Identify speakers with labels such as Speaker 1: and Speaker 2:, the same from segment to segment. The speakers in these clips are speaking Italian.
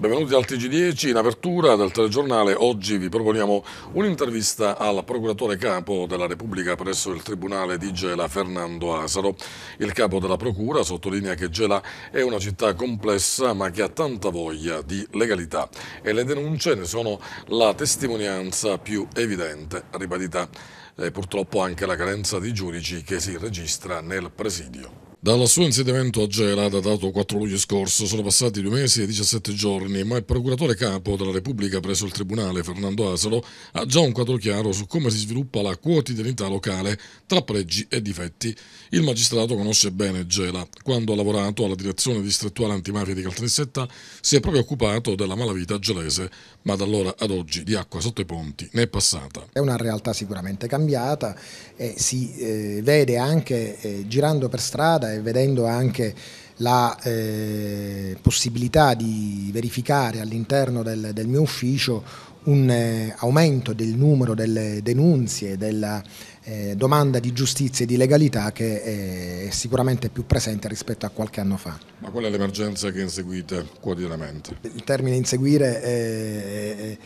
Speaker 1: Benvenuti al TG10, in apertura del telegiornale oggi vi proponiamo un'intervista al procuratore capo della Repubblica presso il Tribunale di Gela, Fernando Asaro. Il capo della Procura sottolinea che Gela è una città complessa ma che ha tanta voglia di legalità e le denunce ne sono la testimonianza più evidente, ribadita eh, purtroppo anche la carenza di giudici che si registra nel presidio. Dal suo insediamento a Gela, datato 4 luglio scorso, sono passati due mesi e 17 giorni, ma il procuratore capo della Repubblica presso il Tribunale, Fernando Asalo, ha già un quadro chiaro su come si sviluppa la quotidianità locale tra pregi e difetti. Il magistrato conosce bene Gela. Quando ha lavorato alla direzione distrettuale antimafia di Caltanissetta, si è proprio occupato della malavita gelese, ma da allora ad oggi di acqua sotto i ponti ne è passata.
Speaker 2: È una realtà sicuramente cambiata e si eh, vede anche eh, girando per strada e vedendo anche la eh, possibilità di verificare all'interno del, del, mio ufficio un eh, aumento del numero delle denunzie, della eh, domanda di giustizia e di legalità che eh, è sicuramente più presente rispetto a qualche anno fa.
Speaker 1: Ma qual è l'emergenza che inseguite quotidianamente? Il termine
Speaker 2: inseguire è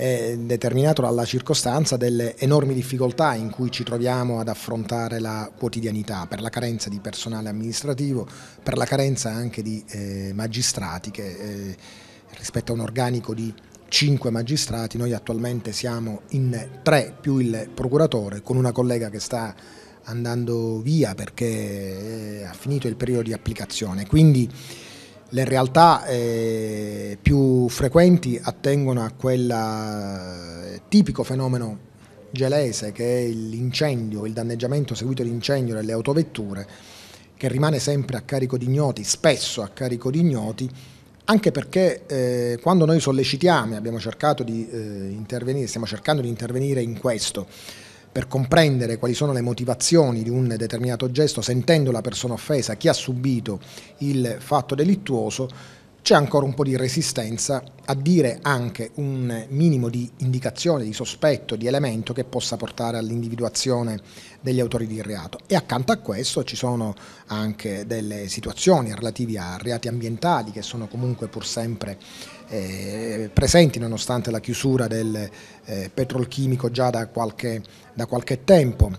Speaker 2: è determinato dalla circostanza delle enormi difficoltà in cui ci troviamo ad affrontare la quotidianità, per la carenza di personale amministrativo, per la carenza anche di eh, magistrati che eh, rispetto a un organico di cinque magistrati, noi attualmente siamo in tre più il procuratore con una collega che sta andando via perché eh, ha finito il periodo di applicazione. Quindi le realtà eh, più frequenti attengono a quel eh, tipico fenomeno gelese che è l'incendio, il danneggiamento seguito all'incendio delle autovetture, che rimane sempre a carico di ignoti, spesso a carico di ignoti, anche perché eh, quando noi sollecitiamo, abbiamo cercato di eh, intervenire, stiamo cercando di intervenire in questo, per comprendere quali sono le motivazioni di un determinato gesto, sentendo la persona offesa, chi ha subito il fatto delittuoso, c'è ancora un po' di resistenza a dire anche un minimo di indicazione, di sospetto, di elemento che possa portare all'individuazione degli autori di reato. E accanto a questo ci sono anche delle situazioni relative a reati ambientali che sono comunque pur sempre eh, presenti nonostante la chiusura del eh, petrolchimico già da qualche, da qualche, tempo,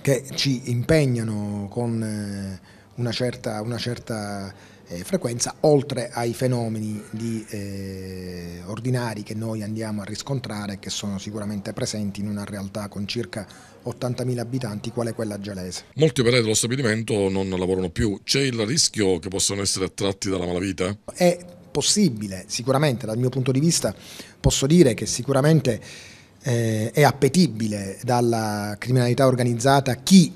Speaker 2: che ci impegnano con eh, una certa... Una certa eh, frequenza, oltre ai fenomeni di, eh, ordinari che noi andiamo a riscontrare, che sono sicuramente presenti in una realtà con circa 80.000 abitanti, quale quella gelese.
Speaker 1: Molti operai dello stabilimento non lavorano più, c'è il rischio che possano essere attratti dalla malavita?
Speaker 2: È possibile, sicuramente, dal mio punto di vista posso dire che sicuramente eh, è appetibile dalla criminalità organizzata chi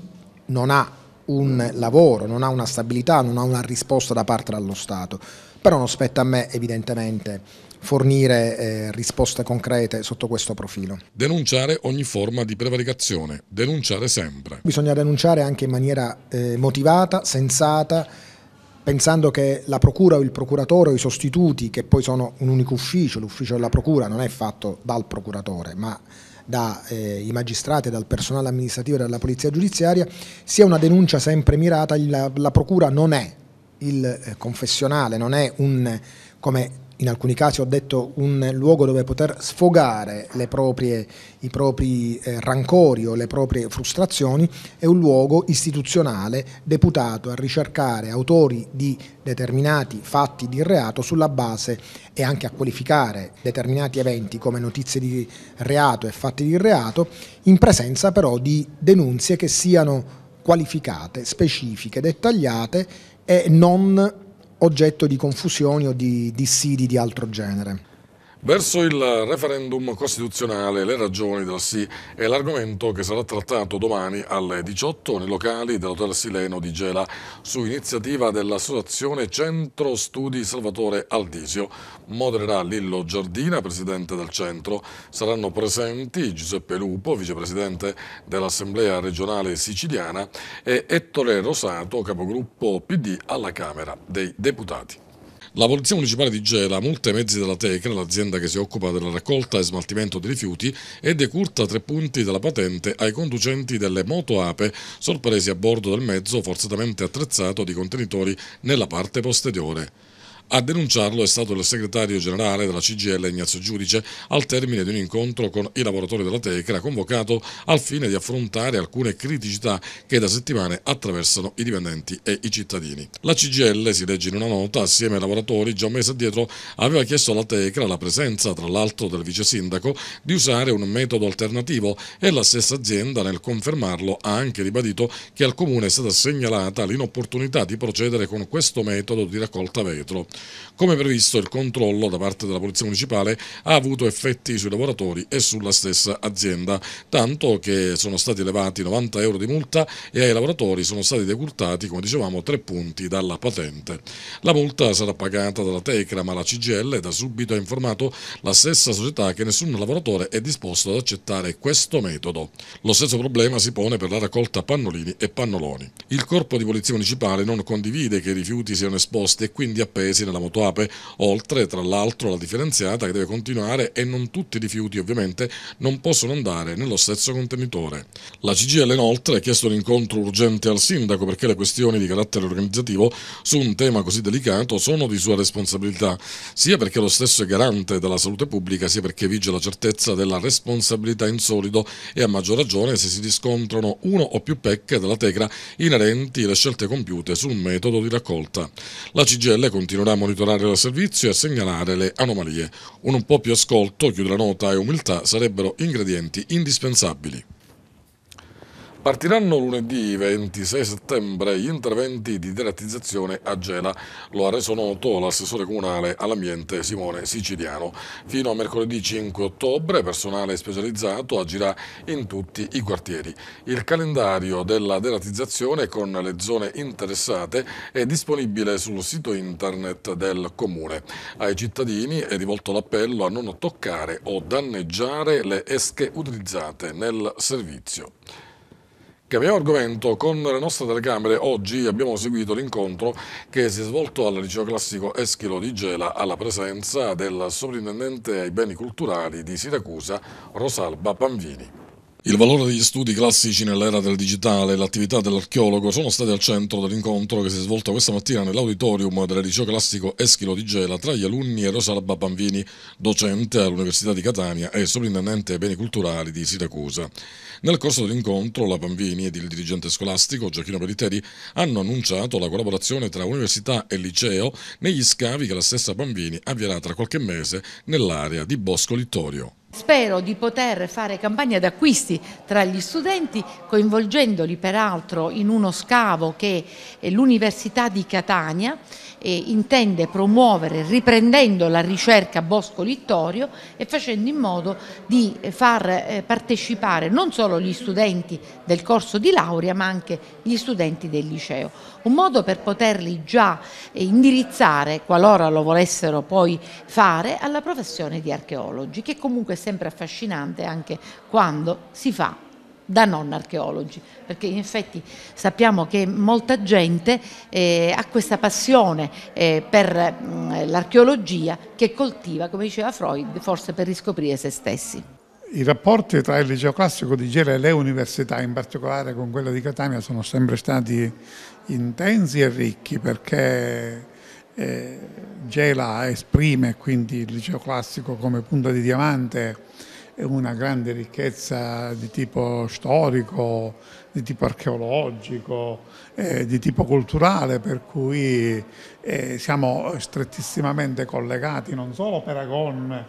Speaker 2: non ha un lavoro, non ha una stabilità, non ha una risposta da parte dello Stato. Però non spetta a me evidentemente fornire eh, risposte concrete sotto questo profilo.
Speaker 1: Denunciare ogni forma di prevaricazione, denunciare sempre.
Speaker 2: Bisogna denunciare anche in maniera eh, motivata, sensata, pensando che la procura o il procuratore o i sostituti, che poi sono un unico ufficio, l'ufficio della procura non è fatto dal procuratore, ma dai eh, magistrati, dal personale amministrativo e dalla polizia giudiziaria, sia una denuncia sempre mirata, la, la procura non è il eh, confessionale, non è un come in alcuni casi ho detto un luogo dove poter sfogare proprie, i propri eh, rancori o le proprie frustrazioni, è un luogo istituzionale deputato a ricercare autori di determinati fatti di reato sulla base e anche a qualificare determinati eventi come notizie di reato e fatti di reato, in presenza però di denunzie che siano qualificate, specifiche, dettagliate e non oggetto di confusioni o di dissidi di altro genere.
Speaker 1: Verso il referendum costituzionale, le ragioni del sì è l'argomento che sarà trattato domani alle 18 nei locali dell'Hotel Sileno di Gela su iniziativa dell'associazione Centro Studi Salvatore Aldisio. Modererà Lillo Giardina, presidente del centro. Saranno presenti Giuseppe Lupo, vicepresidente dell'Assemblea regionale siciliana e Ettore Rosato, capogruppo PD alla Camera dei Deputati. La Polizia Municipale di Gela multa i mezzi della Tecra, l'azienda che si occupa della raccolta e smaltimento dei rifiuti, e decurta tre punti della patente ai conducenti delle motoape sorpresi a bordo del mezzo forzatamente attrezzato di contenitori nella parte posteriore. A denunciarlo è stato il segretario generale della CGL Ignazio Giudice al termine di un incontro con i lavoratori della Tecra convocato al fine di affrontare alcune criticità che da settimane attraversano i dipendenti e i cittadini. La CGL, si legge in una nota, assieme ai lavoratori già un mese addietro aveva chiesto alla Tecra la presenza, tra l'altro del vice sindaco, di usare un metodo alternativo e la stessa azienda nel confermarlo ha anche ribadito che al comune è stata segnalata l'inopportunità di procedere con questo metodo di raccolta vetro. Come previsto, il controllo da parte della Polizia Municipale ha avuto effetti sui lavoratori e sulla stessa azienda, tanto che sono stati elevati 90 euro di multa e ai lavoratori sono stati decurtati, come dicevamo, tre punti dalla patente. La multa sarà pagata dalla Tecra, ma la CGL da subito ha informato la stessa società che nessun lavoratore è disposto ad accettare questo metodo. Lo stesso problema si pone per la raccolta pannolini e pannoloni. Il corpo di polizia municipale non condivide che i rifiuti siano esposti e quindi appesi la Motoape, oltre tra l'altro la differenziata che deve continuare e non tutti i rifiuti ovviamente non possono andare nello stesso contenitore. La CGL inoltre ha chiesto un incontro urgente al sindaco perché le questioni di carattere organizzativo su un tema così delicato sono di sua responsabilità, sia perché lo stesso è garante della salute pubblica, sia perché vige la certezza della responsabilità in solido e a maggior ragione se si riscontrano uno o più pecche della tegra inerenti alle scelte compiute sul metodo di raccolta. La CGL continuerà monitorare il servizio e a segnalare le anomalie. Un un po' più ascolto, chiude la nota, e umiltà sarebbero ingredienti indispensabili. Partiranno lunedì 26 settembre gli interventi di derattizzazione a Gela, lo ha reso noto l'assessore comunale all'ambiente Simone Siciliano. Fino a mercoledì 5 ottobre personale specializzato agirà in tutti i quartieri. Il calendario della deratizzazione con le zone interessate è disponibile sul sito internet del Comune. Ai cittadini è rivolto l'appello a non toccare o danneggiare le esche utilizzate nel servizio. Cambiamo argomento, con le nostre telecamere oggi abbiamo seguito l'incontro che si è svolto al liceo classico Eschilo di Gela alla presenza del sovrintendente ai beni culturali di Siracusa Rosalba Panvini. Il valore degli studi classici nell'era del digitale e l'attività dell'archeologo sono stati al centro dell'incontro che si è svolto questa mattina nell'auditorium del liceo classico Eschilo di Gela tra gli alunni e Rosalba Bambini, docente all'Università di Catania e sovrintendente ai beni culturali di Siracusa. Nel corso dell'incontro la Bambini ed il dirigente scolastico Gioacchino Periteri hanno annunciato la collaborazione tra università e liceo negli scavi che la stessa Bambini avvierà tra qualche mese nell'area di Bosco Littorio.
Speaker 3: Spero di poter fare campagna d'acquisti tra gli studenti, coinvolgendoli peraltro in uno scavo che l'Università di Catania eh, intende promuovere riprendendo la ricerca Bosco Littorio e facendo in modo di eh, far eh, partecipare non solo gli studenti del corso di laurea ma anche gli studenti del liceo. Un modo per poterli già eh, indirizzare, qualora lo volessero poi fare, alla professione di archeologi che comunque è sempre affascinante anche quando si fa da non archeologi, perché in effetti sappiamo che molta gente eh, ha questa passione eh, per mm, l'archeologia che coltiva, come diceva Freud, forse per riscoprire se stessi.
Speaker 4: I rapporti tra il liceo classico di Gela e le università, in particolare con quella di Catania, sono sempre stati intensi e ricchi perché eh, Gela esprime quindi il liceo classico come punta di diamante una grande ricchezza di tipo storico, di tipo archeologico, eh, di tipo culturale, per cui eh, siamo strettissimamente collegati non solo per Agon,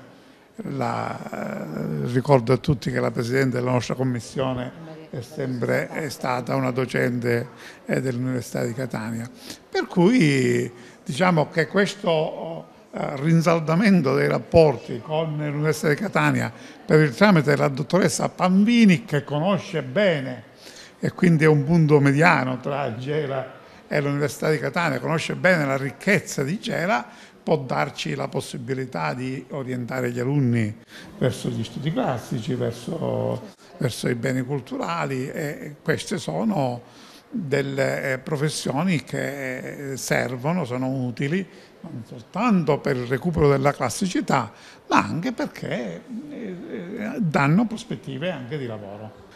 Speaker 4: la, eh, ricordo a tutti che la Presidente della nostra Commissione è sempre è stata una docente eh, dell'Università di Catania, per cui diciamo che questo eh, rinsaldamento dei rapporti con l'Università di Catania per il tramite della dottoressa Pambini che conosce bene e quindi è un punto mediano tra Gela e l'Università di Catania, conosce bene la ricchezza di Gela, può darci la possibilità di orientare gli alunni verso gli studi classici, verso, verso i beni culturali e queste sono delle eh, professioni che servono, sono utili non soltanto per il recupero della classicità, ma anche perché eh, eh, danno prospettive anche di lavoro.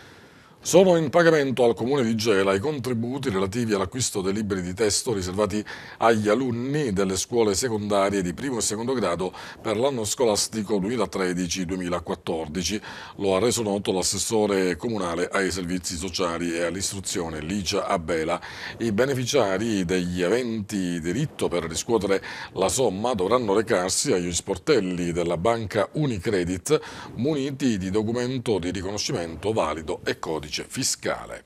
Speaker 1: Sono in pagamento al Comune di Gela i contributi relativi all'acquisto dei libri di testo riservati agli alunni delle scuole secondarie di primo e secondo grado per l'anno scolastico 2013-2014. Lo ha reso noto l'assessore comunale ai servizi sociali e all'istruzione Licia Abela. I beneficiari degli eventi diritto per riscuotere la somma dovranno recarsi agli sportelli della banca Unicredit muniti di documento di riconoscimento valido e codice codice fiscale.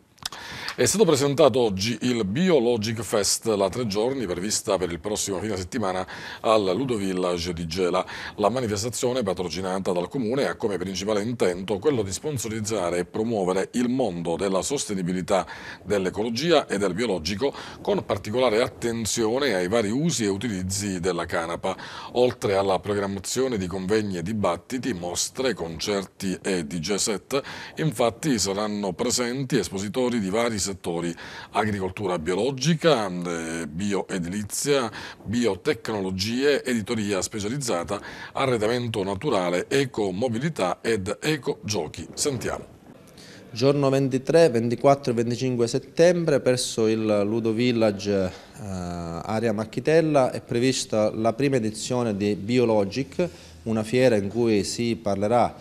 Speaker 1: È stato presentato oggi il Biologic Fest, la tre giorni prevista per il prossimo fine settimana al Ludo Village di Gela. La manifestazione patrocinata dal Comune ha come principale intento quello di sponsorizzare e promuovere il mondo della sostenibilità dell'ecologia e del biologico con particolare attenzione ai vari usi e utilizzi della canapa, oltre alla programmazione di convegni e dibattiti, mostre, concerti e DJ set. Infatti saranno presenti espositori di vari settori agricoltura biologica, eh, bioedilizia, biotecnologie, editoria specializzata, arredamento naturale, ecomobilità ed ecogiochi. Sentiamo
Speaker 5: giorno 23, 24 e 25 settembre presso il Ludo Village eh, area Macchitella è prevista la prima edizione di Biologic, una fiera in cui si parlerà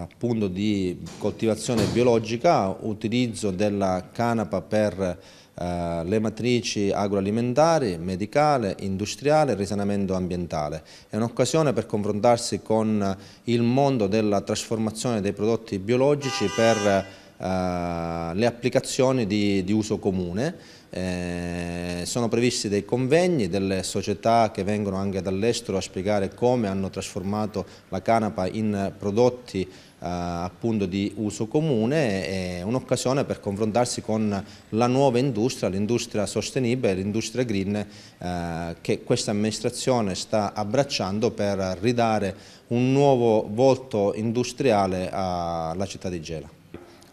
Speaker 5: appunto di coltivazione biologica, utilizzo della canapa per Uh, le matrici agroalimentari, medicale, industriale e risanamento ambientale. È un'occasione per confrontarsi con il mondo della trasformazione dei prodotti biologici per eh, le applicazioni di, di uso comune. Eh, sono previsti dei convegni delle società che vengono anche dall'estero a spiegare come hanno trasformato la canapa in prodotti eh, appunto di uso comune e un'occasione per confrontarsi con la nuova industria, l'industria sostenibile, l'industria green eh, che questa amministrazione sta abbracciando per ridare un nuovo volto industriale alla città di Gela.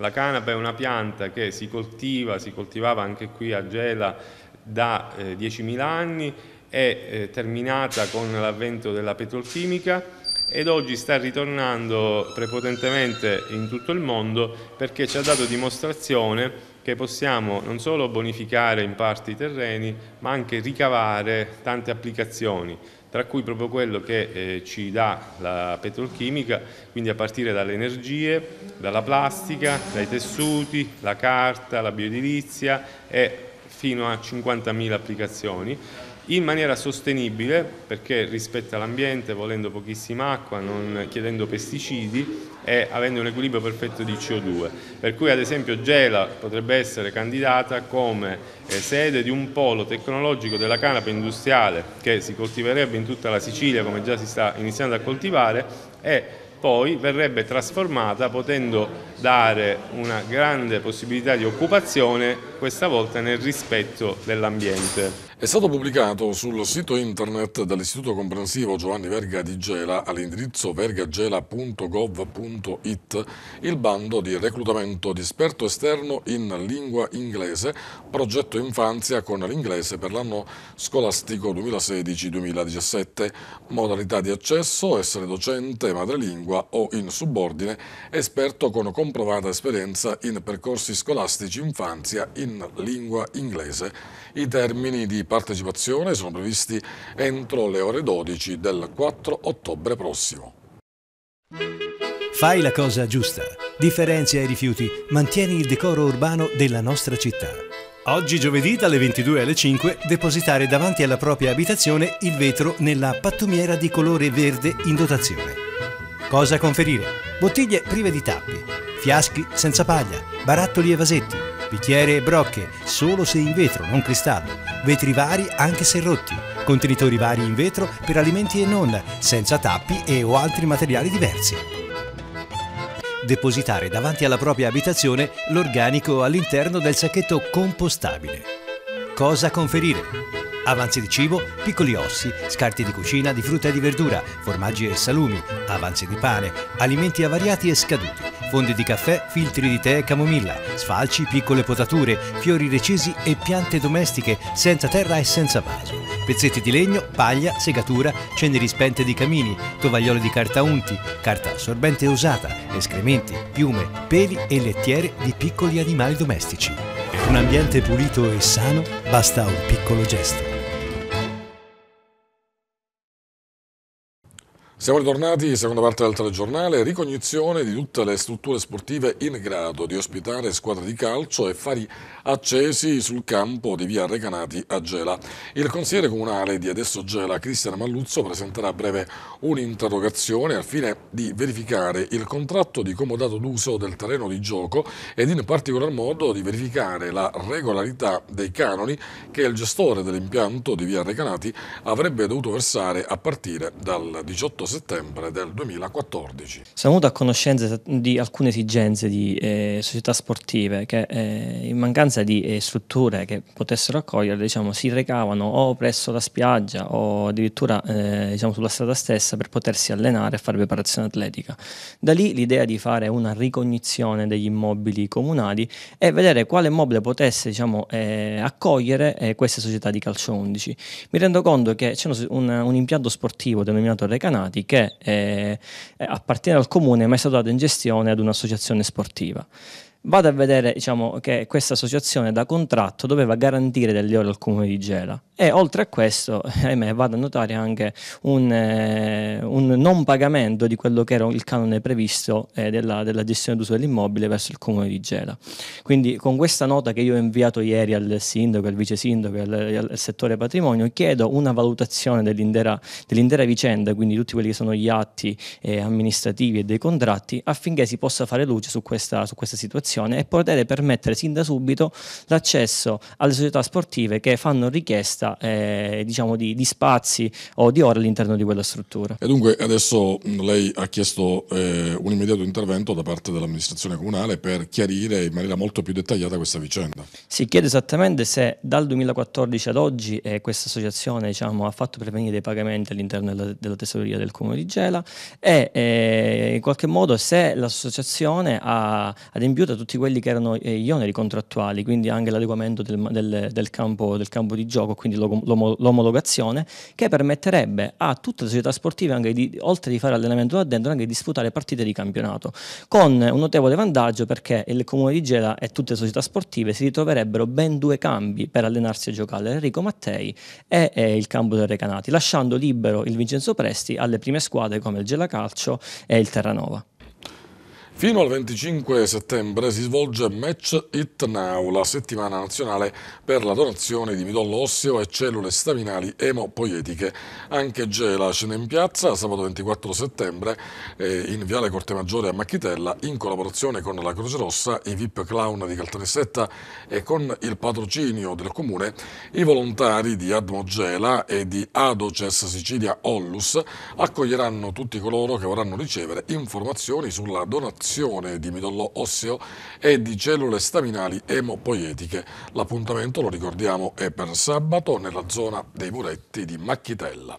Speaker 6: La canapa è una pianta che si coltiva, si coltivava anche qui a Gela da eh, 10.000 anni, è eh, terminata con l'avvento della petrolchimica ed oggi sta ritornando prepotentemente in tutto il mondo perché ci ha dato dimostrazione che possiamo non solo bonificare in parte i terreni ma anche ricavare tante applicazioni tra cui proprio quello che eh, ci dà la petrolchimica, quindi a partire dalle energie, dalla plastica, dai tessuti, la carta, la bioedilizia e fino a 50.000 applicazioni in maniera sostenibile perché rispetta l'ambiente volendo pochissima acqua, non chiedendo pesticidi e avendo un equilibrio perfetto di CO2. Per cui ad esempio Gela potrebbe essere candidata come eh, sede di un polo tecnologico della canapa industriale che si coltiverebbe in tutta la Sicilia come già si sta iniziando a coltivare e poi verrebbe trasformata potendo dare una grande possibilità di occupazione questa volta nel rispetto dell'ambiente. È
Speaker 1: stato pubblicato sul sito internet dell'Istituto Comprensivo Giovanni Verga di Gela all'indirizzo vergagela.gov.it il bando di reclutamento di esperto esterno in lingua inglese, progetto infanzia con l'inglese per l'anno scolastico 2016-2017, modalità di accesso, essere docente, madrelingua o in subordine, esperto con comprovata esperienza in percorsi scolastici infanzia in lingua inglese. I termini di partecipazione sono previsti entro le ore 12 del 4 ottobre prossimo.
Speaker 7: Fai la cosa giusta, differenzia i rifiuti, mantieni il decoro urbano della nostra città. Oggi giovedì dalle 22 alle 5 depositare davanti alla propria abitazione il vetro nella pattumiera di colore verde in dotazione. Cosa conferire? Bottiglie prive di tappi, fiaschi senza paglia, barattoli e vasetti, bicchiere e brocche, solo se in vetro, non cristallo, vetri vari anche se rotti, contenitori vari in vetro per alimenti e non, senza tappi e o altri materiali diversi. Depositare davanti alla propria abitazione l'organico all'interno del sacchetto compostabile. Cosa conferire? avanzi di cibo, piccoli ossi, scarti di cucina di frutta e di verdura, formaggi e salumi, avanzi di pane, alimenti avariati e scaduti fondi di caffè, filtri di tè e camomilla, sfalci, piccole potature, fiori recesi e piante domestiche senza terra e senza vaso, pezzetti di legno, paglia, segatura, ceneri spente di camini, tovaglioli di carta unti, carta assorbente usata, escrementi, piume, peli e lettiere di piccoli animali domestici. Per un ambiente pulito e sano basta un piccolo gesto.
Speaker 1: Siamo ritornati, seconda parte del telegiornale, ricognizione di tutte le strutture sportive in grado di ospitare squadre di calcio e fari accesi sul campo di via Recanati a Gela. Il consigliere comunale di Adesso Gela, Cristian Malluzzo, presenterà a breve un'interrogazione al fine di verificare il contratto di comodato d'uso del terreno di gioco ed in particolar modo di verificare la regolarità dei canoni che il gestore dell'impianto di via Recanati avrebbe dovuto versare a partire dal 18 settembre settembre del 2014.
Speaker 3: Siamo venuti a conoscenza di alcune esigenze di eh, società sportive che eh, in mancanza di eh, strutture che potessero accogliere diciamo, si recavano o presso la spiaggia o addirittura eh, diciamo, sulla strada stessa per potersi allenare e fare preparazione atletica. Da lì l'idea di fare una ricognizione degli immobili comunali e vedere quale immobile potesse diciamo, eh, accogliere eh, queste società di calcio 11. Mi rendo conto che c'è un, un impianto sportivo denominato Recanati campi che eh, eh, appartiene al comune ma è stato dato in gestione ad un'associazione sportiva. Vado a vedere diciamo, che questa associazione da contratto doveva garantire delle ore al comune di Gela e oltre a questo, ahimè, vado a notare anche un, eh, un non pagamento di quello che era il canone previsto eh, della, della, gestione d'uso dell'immobile verso il comune di Gela. Quindi con questa nota che io ho inviato ieri al sindaco, al vice sindaco e al, al, settore patrimonio, chiedo una valutazione dell'intera, dell'intera vicenda, quindi tutti quelli che sono gli atti eh, amministrativi e dei contratti, affinché si possa fare luce su questa, su questa situazione federazione e poter permettere sin da subito l'accesso alle società sportive che fanno richiesta eh, diciamo di, di, spazi o di ore all'interno di quella struttura. E
Speaker 1: dunque adesso mm, lei ha chiesto eh, un immediato intervento da parte dell'amministrazione comunale per chiarire in maniera
Speaker 3: molto più dettagliata questa vicenda. Si chiede esattamente se dal 2014 ad oggi eh, questa associazione diciamo, ha fatto prevenire dei pagamenti all'interno della, della tesoreria del Comune di Gela e eh, in qualche modo se l'associazione ha adempiuto a tutti quelli che erano eh, gli oneri contrattuali, quindi anche l'adeguamento del, del, del, campo, del campo di gioco, quindi l'omologazione, che permetterebbe a tutte le società sportive, anche di, oltre di fare allenamento là dentro, anche di disputare partite di campionato, con un notevole vantaggio perché il Comune di Gela e tutte le società sportive si ritroverebbero basterebbero ben due cambi per allenarsi a giocare Enrico Mattei e il campo del Recanati, lasciando libero il Vincenzo Presti alle prime squadre come il Gela Calcio e il Terranova.
Speaker 1: Fino al 25 settembre si svolge Match It Now, la settimana nazionale per la donazione di midollo osseo e cellule staminali emopoietiche. Anche Gela scende in piazza sabato 24 settembre eh, in Viale Corte Maggiore a Macchitella in collaborazione con la Croce Rossa, i VIP Clown di Caltanissetta e con il patrocinio del Comune i volontari di Admo Gela e di Adoces Sicilia Ollus accoglieranno tutti coloro che vorranno ricevere informazioni sulla donazione iniezione di midollo osseo e di cellule staminali emopoietiche. L'appuntamento, lo ricordiamo, è per sabato nella zona dei muretti di Macchitella.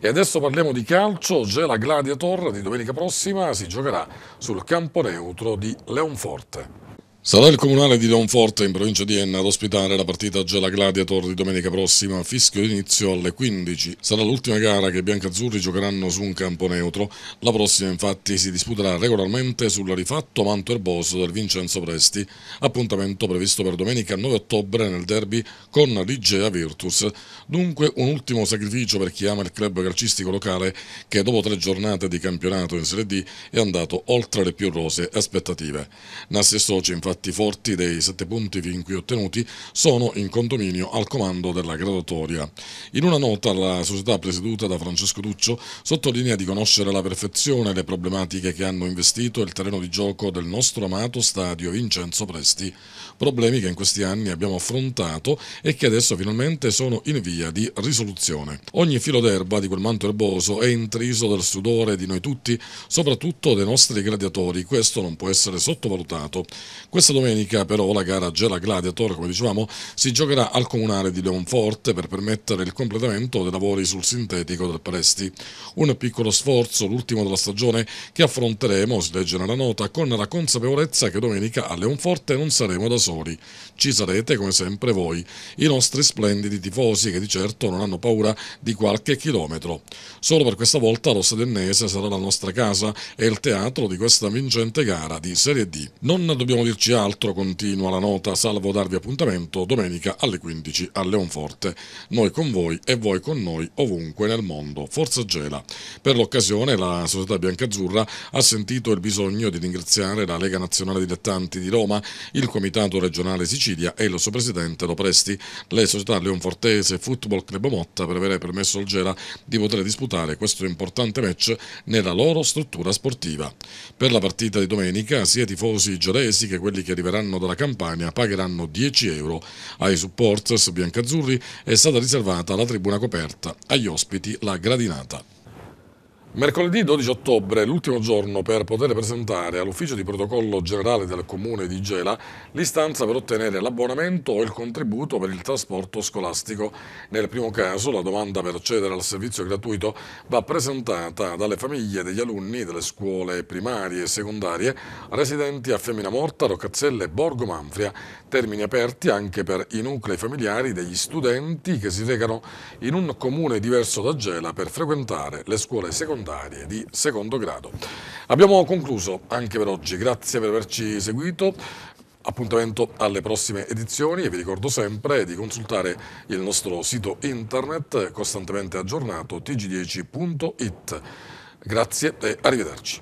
Speaker 1: E adesso parliamo di calcio. Gela Gladiator di domenica prossima si giocherà sul campo neutro di Leonforte. Sarà il comunale di Donforte in provincia di Enna ad ospitare la partita Gela Gladiator di domenica prossima, fischio d'inizio alle 15. Sarà l'ultima gara che i biancazzurri giocheranno su un campo neutro. La prossima infatti si disputerà regolarmente sul rifatto manto erboso del Vincenzo Presti, appuntamento previsto per domenica 9 ottobre nel derby con Ligea Virtus. Dunque un ultimo sacrificio per chi ama il club calcistico locale che dopo tre giornate di campionato in Serie D è andato oltre le più rose aspettative. Nassi e Soci infatti piatti forti dei sette punti fin qui ottenuti sono in condominio al comando della graduatoria. In una nota la società presieduta da Francesco Duccio sottolinea di conoscere alla perfezione le problematiche che hanno investito il terreno di gioco del nostro amato stadio Vincenzo Presti, problemi che in questi anni abbiamo affrontato e che adesso finalmente sono in via di risoluzione. Ogni filo d'erba di quel manto erboso è intriso del sudore di noi tutti, soprattutto dei nostri gladiatori, questo non può essere sottovalutato. Questa domenica però la gara Gela Gladiator, come dicevamo, si giocherà al comunale di Leonforte per permettere il completamento dei lavori sul sintetico del Presti. Un piccolo sforzo, l'ultimo della stagione, che affronteremo, si legge nella nota, con la consapevolezza che domenica a Leonforte non saremo da soli. Ci sarete, come sempre, voi, i nostri splendidi tifosi che di certo non hanno paura di qualche chilometro. Solo per questa volta lo Sedennese sarà la nostra casa e il teatro di questa vincente gara di Serie D. Non dobbiamo dirci dirci altro, continua la nota, salvo darvi appuntamento domenica alle 15 a Leonforte. Noi con voi e voi con noi ovunque nel mondo. Forza Gela. Per l'occasione la società biancazzurra ha sentito il bisogno di ringraziare la Lega Nazionale Dilettanti di Roma, il Comitato Regionale Sicilia e il suo presidente Lopresti, le società Leonfortese Football Club Motta per aver permesso al Gela di poter disputare questo importante match nella loro struttura sportiva. Per la partita di domenica sia i tifosi gelesi che quelli capitali che arriveranno dalla Campania pagheranno 10 euro. Ai supporters biancazzurri è stata riservata la tribuna coperta, agli ospiti la gradinata. Mercoledì 12 ottobre, l'ultimo giorno per poter presentare all'Ufficio di Protocollo Generale del Comune di Gela l'istanza per ottenere l'abbonamento o il contributo per il trasporto scolastico. Nel primo caso la domanda per accedere al servizio gratuito va presentata dalle famiglie degli alunni delle scuole primarie e secondarie residenti a Femmina Morta, Roccazzelle e Borgo Manfria termini aperti anche per i nuclei familiari degli studenti che si recano in un comune diverso da Gela per frequentare le scuole secondarie di secondo grado. Abbiamo concluso anche per oggi, grazie per averci seguito. Appuntamento alle prossime edizioni e vi ricordo sempre di consultare il nostro sito internet costantemente aggiornato tg10.it. Grazie e arrivederci.